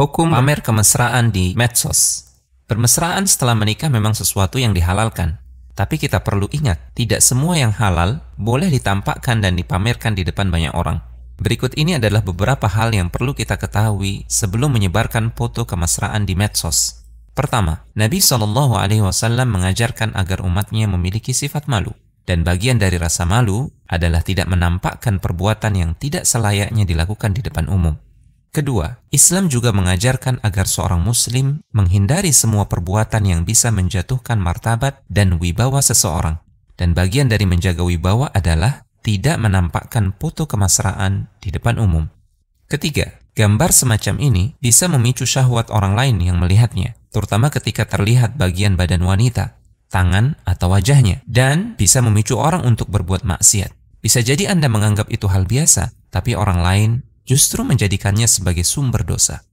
Hukum pamer kemesraan di medsos. Bermesraan setelah menikah memang sesuatu yang dihalalkan. Tapi kita perlu ingat, tidak semua yang halal boleh ditampakkan dan dipamerkan di depan banyak orang. Berikut ini adalah beberapa hal yang perlu kita ketahui sebelum menyebarkan foto kemesraan di medsos. Pertama, Nabi Shallallahu Alaihi Wasallam mengajarkan agar umatnya memiliki sifat malu, dan bagian dari rasa malu adalah tidak menampakkan perbuatan yang tidak selayaknya dilakukan di depan umum. Kedua, Islam juga mengajarkan agar seorang muslim menghindari semua perbuatan yang bisa menjatuhkan martabat dan wibawa seseorang. Dan bagian dari menjaga wibawa adalah tidak menampakkan foto kemesraan di depan umum. Ketiga, gambar semacam ini bisa memicu syahwat orang lain yang melihatnya, terutama ketika terlihat bagian badan wanita, tangan atau wajahnya, dan bisa memicu orang untuk berbuat maksiat. Bisa jadi Anda menganggap itu hal biasa, tapi orang lain justru menjadikannya sebagai sumber dosa.